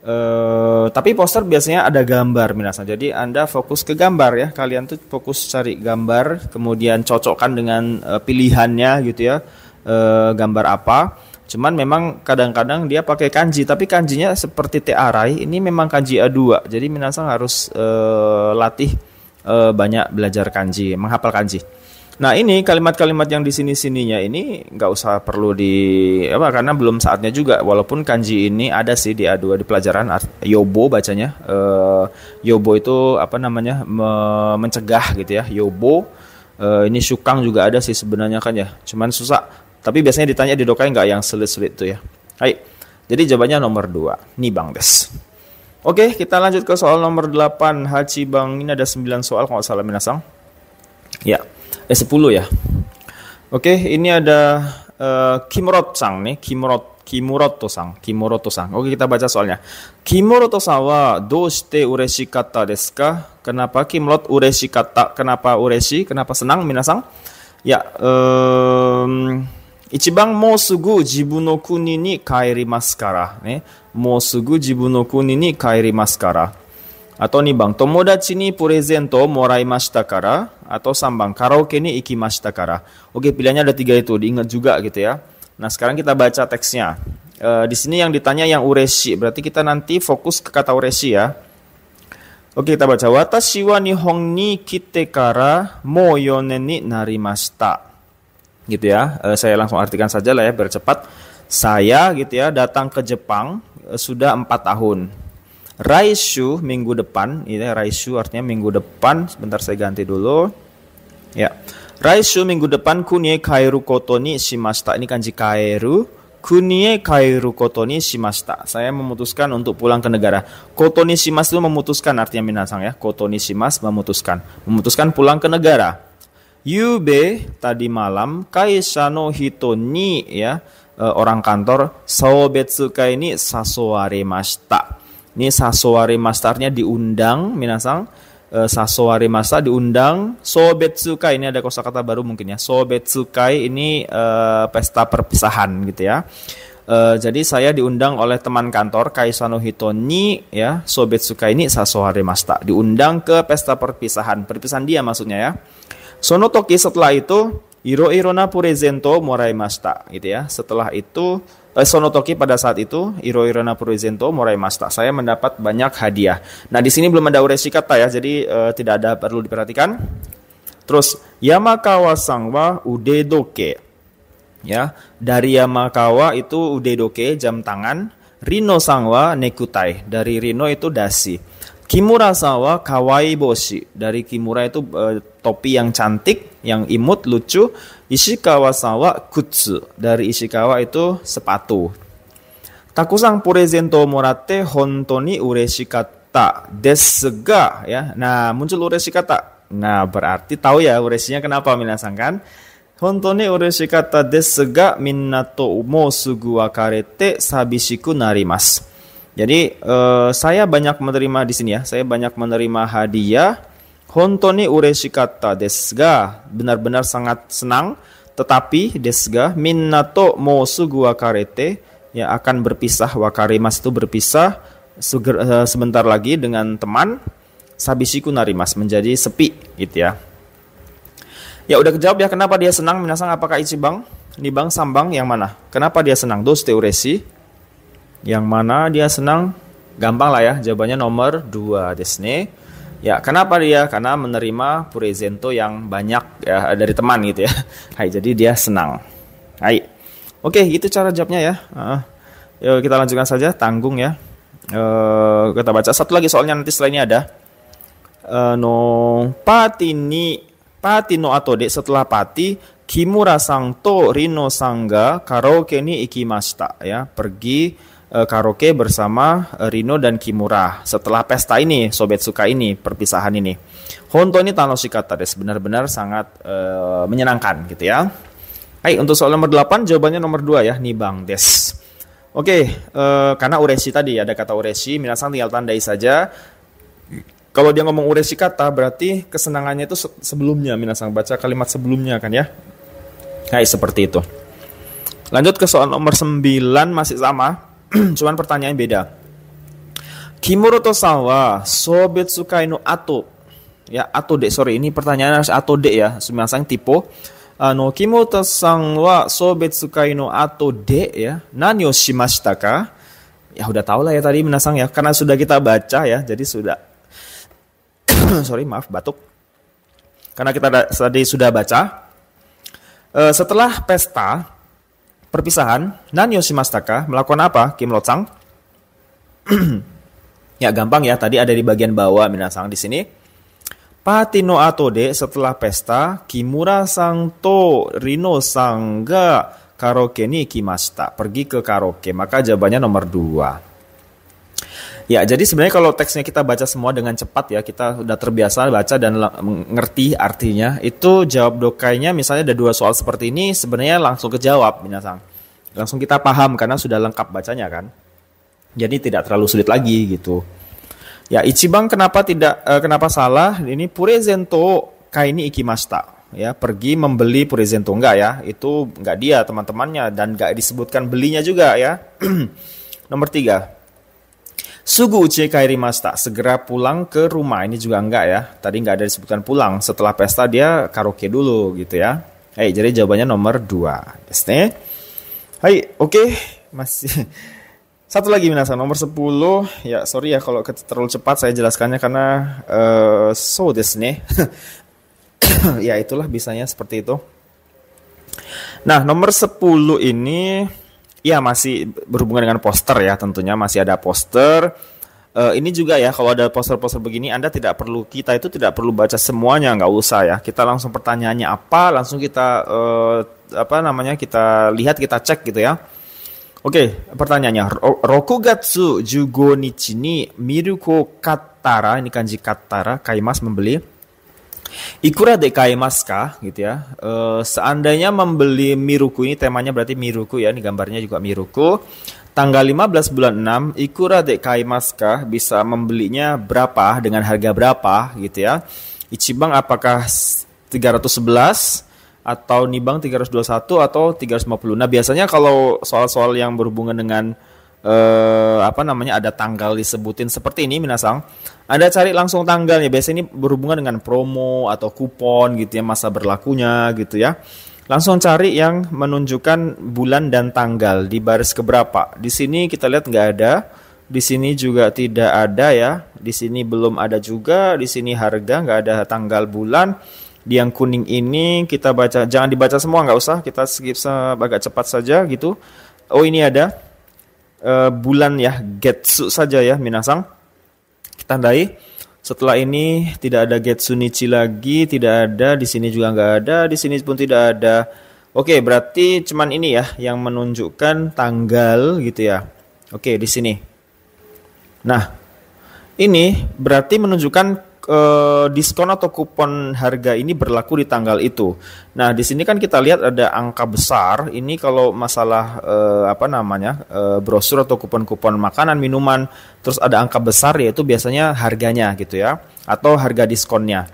Uh, tapi poster biasanya ada gambar minasan. Jadi Anda fokus ke gambar ya. Kalian tuh fokus cari gambar, kemudian cocokkan dengan uh, pilihannya gitu ya uh, gambar apa. Cuman memang kadang-kadang dia pakai kanji, tapi kanjinya seperti tearai. Ini memang kanji A2. Jadi minasang harus uh, latih uh, banyak belajar kanji, menghafal kanji. Nah ini kalimat-kalimat yang di sini-sininya ini nggak usah perlu di apa karena belum saatnya juga. Walaupun kanji ini ada sih di A2 di pelajaran yobo bacanya. Uh, yobo itu apa namanya me mencegah gitu ya. Yobo uh, ini sukang juga ada sih sebenarnya kan ya. Cuman susah tapi biasanya ditanya di dokai nggak yang sulit-sulit tuh ya. Hai, Jadi jawabannya nomor 2, Nibang Des. Oke, kita lanjut ke soal nomor delapan. Haji Bang ini ada sembilan soal kalau salah minasang. Ya. Eh 10 ya. Oke, ini ada uh, eh, Kimrot Sang nih, Kimurot Kimuroto Sang, Kimuroto Sang. Oke, kita baca soalnya. Kimuroto Sang wa ureshi kata desu ka? Kenapa Kimurot ureshi kata? Kenapa ureshi? Kenapa senang minasang? Ya, um, 一番もうすぐ自分の国に帰りますから。ね。もうすぐ自分の国に帰りますから。atau nih bang, tomodachi ni purezento morai kara atau sambang karaoke ni iki kara. Oke, pilihannya ada tiga itu, diingat juga gitu ya. Nah, sekarang kita baca teksnya. Uh, di sini yang ditanya yang ureshi, berarti kita nanti fokus ke kata ureshi ya. Oke, kita baca watashi wa nihon ni kite kara mo yonen ni narimashita gitu ya. Uh, saya langsung artikan saja lah ya bercepat. Saya gitu ya datang ke Jepang uh, sudah empat tahun. Raishu minggu depan, ini ya, Raishu artinya minggu depan. Sebentar saya ganti dulu. Ya. Raishu minggu depan kunie kairu kotoni shimasta Ini kanji kairu. Kunie kairu kotoni shimasta Saya memutuskan untuk pulang ke negara. kotoni shimasta itu memutuskan artinya minasang ya. kotoni shimas memutuskan. Memutuskan pulang ke negara. Yube tadi malam kaisano no hito ni ya e, orang kantor sobetsuka ini sasoware mashita. Ini sasoware mastarnya diundang minasang e, sasoware masta diundang sobetsuka ini ada kosakata baru mungkin ya sobetsuka ini e, pesta perpisahan gitu ya jadi saya diundang oleh teman kantor Kaisano Hitoni ya sobetsuka ini sasoware masta diundang ke pesta perpisahan perpisahan dia maksudnya ya Sono toki setelah itu iro Irona Purizento Morai Masta gitu ya. Setelah itu eh, Sonotoki pada saat itu iro Irona Purizento Morai Masta. Saya mendapat banyak hadiah. Nah, di sini belum ada uresi kata ya. Jadi eh, tidak ada perlu diperhatikan. Terus Yamakawa Sangwa Udedoke. Ya, dari Yamakawa itu Udedoke jam tangan, Rino Sangwa Nekutai. Dari Rino itu dasi. Kimurasawa Boshi Dari Kimura itu uh, topi yang cantik, yang imut, lucu. Ishikawa Sawa Kutsu. Dari Ishikawa itu sepatu. Takusang Purezento Morate Hontoni Ureshikata Desega ya. Nah, muncul Ureshikata. Nah, berarti tahu ya Ureshinya kenapa minasang kan? Hontoni ureshikata minato sabishiku 本当に嬉しかったですが、みんなともうすぐ別れて寂しくなります。jadi eh, saya banyak menerima di sini ya. Saya banyak menerima hadiah. Hontoni ureshikatta desga. Benar-benar sangat senang. Tetapi desga minato mo sugu wakarete ya akan berpisah wakarimas itu berpisah suger, eh, sebentar lagi dengan teman sabishiku narimas menjadi sepi gitu ya. Ya udah kejawab ya kenapa dia senang minasang apakah ichi bang? Nibang sambang yang mana? Kenapa dia senang? Dos teuresi yang mana dia senang? Gampang lah ya, jawabannya nomor 2 Disney. Ya, kenapa dia? Karena menerima presento yang banyak ya, dari teman gitu ya. *laughs* Hai, jadi dia senang. Hai. Oke, itu cara jawabnya ya. Uh, yuk kita lanjutkan saja, tanggung ya. Uh, kita baca satu lagi soalnya nanti setelah ini ada. Uh, no patini pati no atode setelah pati kimura sang to rino sangga karaoke ni ikimashita ya pergi Eh, karaoke bersama eh, Rino dan Kimura setelah pesta ini, Sobet Suka ini, perpisahan ini. Honto ini Tano Shikata des benar-benar sangat uh, menyenangkan gitu ya. Hai, untuk soal nomor 8 jawabannya nomor 2 ya, nih Bang Des. Oke, uh, karena ureshi tadi ada kata ureshi, minasang tinggal tandai saja. Kalau dia ngomong ureshi kata, berarti kesenangannya itu sebelumnya, minasang baca kalimat sebelumnya kan ya. Hai, seperti itu. Lanjut ke soal nomor 9 masih sama. *clears throat* Cuman pertanyaan beda. to sawa sobet ato. Ya, ato de sorry ini pertanyaan harus ato de ya. sang tipe. Ano ah, kimuro to sawa sobet ato de ya. Nani o shimashita ka? Ya udah tau lah ya tadi menasang ya karena sudah kita baca ya. Jadi sudah *clears throat* sorry maaf batuk. Karena kita tadi sudah baca. Eh, setelah pesta Perpisahan, Nan Yoshimastaka melakukan apa, Kim Lotsang? *clears throat* ya gampang ya, tadi ada di bagian bawah Minasang di sini. Patino Atode setelah pesta, Kimura Sang To Rino Sangga karaoke ni Kimastaka Pergi ke karaoke, maka jawabannya nomor 2. Ya, jadi sebenarnya kalau teksnya kita baca semua dengan cepat ya, kita sudah terbiasa baca dan mengerti artinya, itu jawab dokainya misalnya ada dua soal seperti ini, sebenarnya langsung kejawab, minasang. Langsung kita paham karena sudah lengkap bacanya kan. Jadi tidak terlalu sulit lagi gitu. Ya, Ichiban kenapa tidak uh, kenapa salah? Ini Purezento kaini ikimasta Ya, pergi membeli Purezento enggak ya? Itu enggak dia teman-temannya dan enggak disebutkan belinya juga ya. *clears throat* Nomor tiga, Sugu Kairi Kairimasta segera pulang ke rumah. Ini juga enggak ya. Tadi enggak ada disebutkan pulang. Setelah pesta dia karaoke dulu gitu ya. Hai, hey, jadi jawabannya nomor 2. Desne. Hai, oke. Okay. Masih *laughs* satu lagi minasan nomor 10 ya sorry ya kalau terlalu cepat saya jelaskannya karena uh, so nih. *coughs* ya itulah bisanya seperti itu. Nah, nomor 10 ini Iya masih berhubungan dengan poster ya tentunya masih ada poster. Uh, ini juga ya kalau ada poster-poster begini Anda tidak perlu kita itu tidak perlu baca semuanya nggak usah ya kita langsung pertanyaannya apa langsung kita uh, apa namanya kita lihat kita cek gitu ya. Oke okay, pertanyaannya Rokugatsu jugo Nichini miruko katara ini kanji katara kaimas membeli Ikura Dekai Maskah gitu ya. E, seandainya membeli Miruku ini temanya berarti Miruku ya, ini gambarnya juga Miruku. Tanggal 15 bulan 6 Ikura Dekai Maskah bisa membelinya berapa dengan harga berapa gitu ya. Ichibang apakah 311 atau Nibang 321 atau 350. Nah, biasanya kalau soal-soal yang berhubungan dengan eh, apa namanya ada tanggal disebutin seperti ini Minasang anda cari langsung tanggalnya. Biasanya ini berhubungan dengan promo atau kupon gitu ya masa berlakunya gitu ya. Langsung cari yang menunjukkan bulan dan tanggal di baris keberapa. Di sini kita lihat nggak ada. Di sini juga tidak ada ya. Di sini belum ada juga. Di sini harga nggak ada tanggal bulan. Di yang kuning ini kita baca, jangan dibaca semua nggak usah. Kita skip agak cepat saja gitu. Oh ini ada Uh, bulan ya, Getsu saja ya, Minasang tandai. Setelah ini tidak ada Getsunichi lagi, tidak ada di sini juga nggak ada, di sini pun tidak ada. Oke, berarti cuman ini ya yang menunjukkan tanggal gitu ya. Oke, di sini. Nah, ini berarti menunjukkan eh, diskon atau kupon harga ini berlaku di tanggal itu. Nah, di sini kan kita lihat ada angka besar. Ini kalau masalah eh, apa namanya eh, brosur atau kupon-kupon makanan, minuman, terus ada angka besar yaitu biasanya harganya gitu ya, atau harga diskonnya,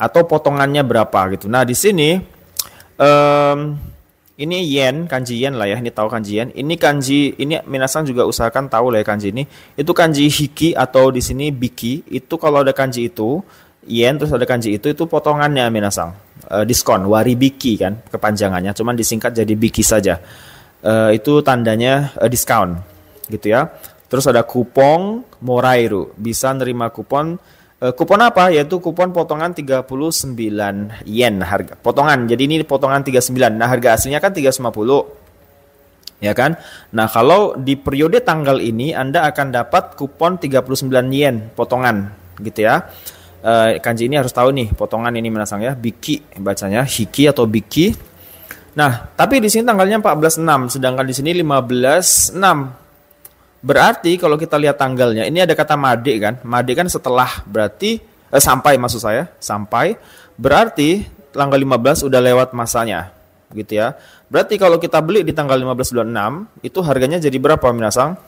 atau potongannya berapa gitu. Nah, di sini. Eh, ini yen kanji yen lah ya ini tahu kanji yen ini kanji ini minasan juga usahakan tahu lah ya kanji ini itu kanji hiki atau di sini biki itu kalau ada kanji itu yen terus ada kanji itu itu potongannya minasan e, diskon waribiki kan kepanjangannya cuman disingkat jadi biki saja e, itu tandanya e, diskon gitu ya terus ada kupon morairu bisa nerima kupon Eh, kupon apa? Yaitu kupon potongan 39 yen harga. Potongan. Jadi ini potongan 39. Nah, harga aslinya kan 350. Ya kan? Nah, kalau di periode tanggal ini Anda akan dapat kupon 39 yen potongan gitu ya. E, kanji ini harus tahu nih potongan ini menasang ya. Biki bacanya hiki atau biki. Nah, tapi di sini tanggalnya 14.6 sedangkan di sini 15.6. Berarti kalau kita lihat tanggalnya, ini ada kata made kan? Made kan setelah berarti eh, sampai maksud saya, sampai berarti tanggal 15 udah lewat masanya. Gitu ya. Berarti kalau kita beli di tanggal 15 itu harganya jadi berapa Minasang?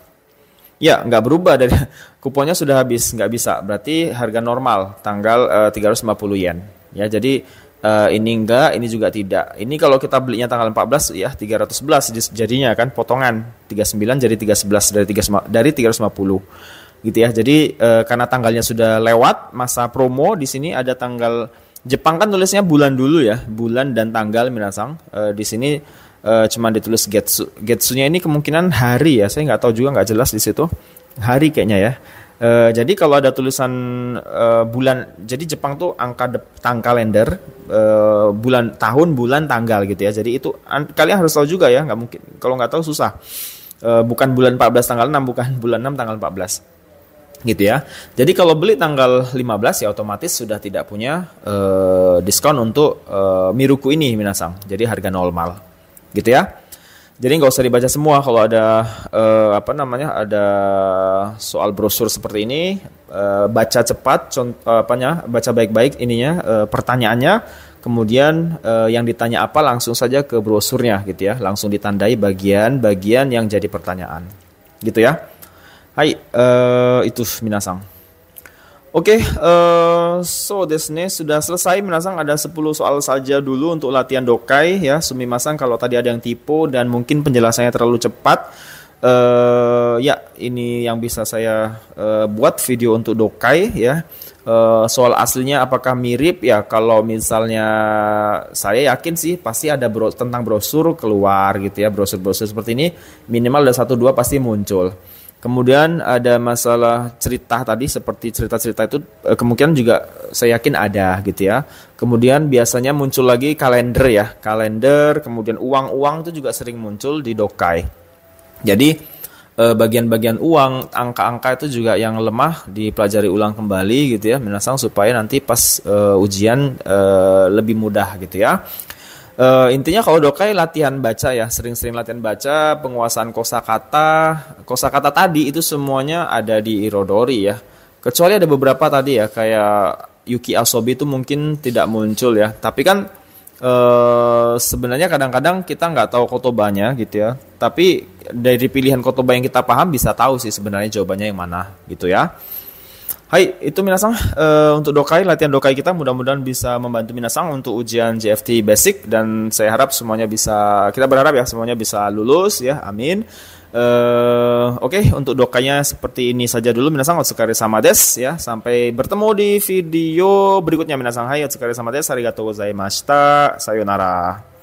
Ya, nggak berubah dari *laughs* kuponnya sudah habis, nggak bisa. Berarti harga normal tanggal eh, 350 yen. Ya, jadi uh, ini enggak, ini juga tidak. Ini kalau kita belinya tanggal 14 ya 311 jadinya kan potongan 39 jadi 311 dari 3 dari 350 gitu ya. Jadi uh, karena tanggalnya sudah lewat masa promo di sini ada tanggal Jepang kan tulisnya bulan dulu ya, bulan dan tanggal minasang. Uh, di sini uh, cuma ditulis getsu. Getsunya ini kemungkinan hari ya, saya nggak tahu juga nggak jelas di situ. Hari kayaknya ya. Eh, jadi kalau ada tulisan uh, bulan, jadi Jepang tuh angka de, tang kalender uh, bulan tahun bulan tanggal gitu ya. Jadi itu an, kalian harus tahu juga ya, nggak mungkin kalau nggak tahu susah. Uh, bukan bulan 14 tanggal 6, bukan bulan 6 tanggal 14 gitu ya. Jadi kalau beli tanggal 15 ya otomatis sudah tidak punya uh, diskon untuk uh, Miruku ini Minasang. Jadi harga normal gitu ya. Jadi nggak usah dibaca semua kalau ada uh, apa namanya ada soal brosur seperti ini uh, baca cepat contoh uh, eh, apanya baca baik-baik ininya uh, pertanyaannya kemudian uh, yang ditanya apa langsung saja ke brosurnya gitu ya langsung ditandai bagian-bagian yang jadi pertanyaan gitu ya. Hai uh, itu minasang. Oke, okay, uh, eh, so desne sudah selesai. Minasang ada 10 soal saja dulu untuk latihan dokai ya. masang kalau tadi ada yang tipu dan mungkin penjelasannya terlalu cepat. Uh, ya, ini yang bisa saya uh, buat video untuk dokai ya. Uh, soal aslinya apakah mirip ya? Kalau misalnya saya yakin sih pasti ada bro tentang brosur keluar gitu ya. Brosur-brosur seperti ini minimal ada satu dua pasti muncul. Kemudian ada masalah cerita tadi seperti cerita-cerita itu eh, kemungkinan juga saya yakin ada gitu ya. Kemudian biasanya muncul lagi kalender ya, kalender, kemudian uang-uang itu juga sering muncul di Dokai. Jadi eh, bagian-bagian uang, angka-angka itu juga yang lemah dipelajari ulang kembali gitu ya, minasang supaya nanti pas uh, ujian uh, lebih mudah gitu ya. Uh, intinya kalau dokai latihan baca ya, sering-sering latihan baca, penguasaan kosakata, kosakata tadi itu semuanya ada di Irodori ya. Kecuali ada beberapa tadi ya, kayak Yuki Asobi itu mungkin tidak muncul ya. Tapi kan uh, sebenarnya kadang-kadang kita nggak tahu kotobanya gitu ya. Tapi dari pilihan kotoba yang kita paham bisa tahu sih sebenarnya jawabannya yang mana gitu ya. Hai, itu Minasang. Uh, untuk Dokai, latihan Dokai kita mudah-mudahan bisa membantu Minasang untuk ujian JFT Basic dan saya harap semuanya bisa, kita berharap ya semuanya bisa lulus ya, amin. Uh, Oke, okay, untuk Dokainya seperti ini saja dulu Minasang Otsukari sama des ya. Sampai bertemu di video berikutnya Minasang. Hai, Otsukari sama des. Arigatou gozaimashita. Sayonara.